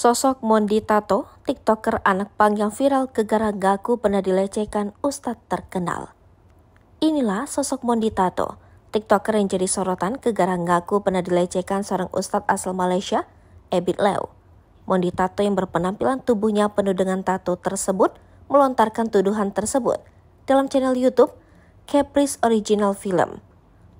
Sosok Mondi Tato, tiktoker anak pang yang viral gegara gaku pernah dilecehkan ustadz terkenal. Inilah sosok Mondi Tato, tiktoker yang jadi sorotan gegara ngaku pernah dilecehkan seorang ustadz asal Malaysia, Ebit Leo. Mondi Tato yang berpenampilan tubuhnya penuh dengan tato tersebut melontarkan tuduhan tersebut dalam channel YouTube Caprice Original Film.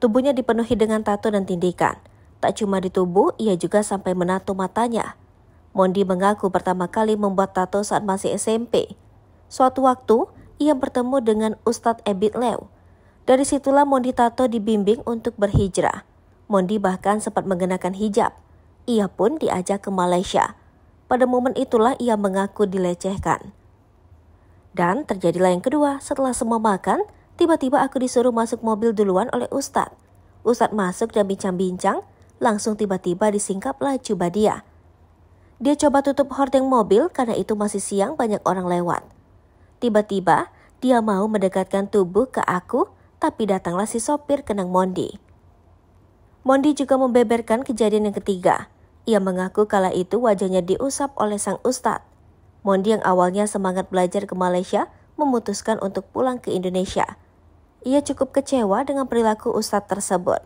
Tubuhnya dipenuhi dengan tato dan tindikan. Tak cuma di tubuh, ia juga sampai menato matanya – Mondi mengaku pertama kali membuat tato saat masih SMP. Suatu waktu, ia bertemu dengan Ustadz Ebit Leo. Dari situlah Mondi Tato dibimbing untuk berhijrah. Mondi bahkan sempat mengenakan hijab. Ia pun diajak ke Malaysia. Pada momen itulah ia mengaku dilecehkan. Dan terjadilah yang kedua, setelah semua makan, tiba-tiba aku disuruh masuk mobil duluan oleh Ustadz. Ustadz masuk dan bincang-bincang, langsung tiba-tiba disingkaplah Cubadiah. Dia coba tutup hordeng mobil karena itu masih siang banyak orang lewat. Tiba-tiba, dia mau mendekatkan tubuh ke aku, tapi datanglah si sopir kenang Mondi. Mondi juga membeberkan kejadian yang ketiga. Ia mengaku kala itu wajahnya diusap oleh sang ustadz. Mondi yang awalnya semangat belajar ke Malaysia memutuskan untuk pulang ke Indonesia. Ia cukup kecewa dengan perilaku ustadz tersebut.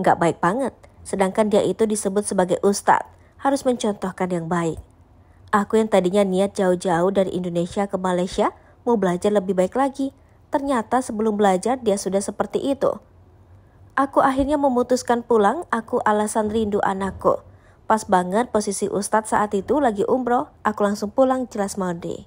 Nggak baik banget, sedangkan dia itu disebut sebagai ustadz harus mencontohkan yang baik. Aku yang tadinya niat jauh-jauh dari Indonesia ke Malaysia mau belajar lebih baik lagi. Ternyata sebelum belajar dia sudah seperti itu. Aku akhirnya memutuskan pulang, aku alasan rindu anakku. Pas banget posisi Ustadz saat itu lagi umroh, aku langsung pulang jelas mandi.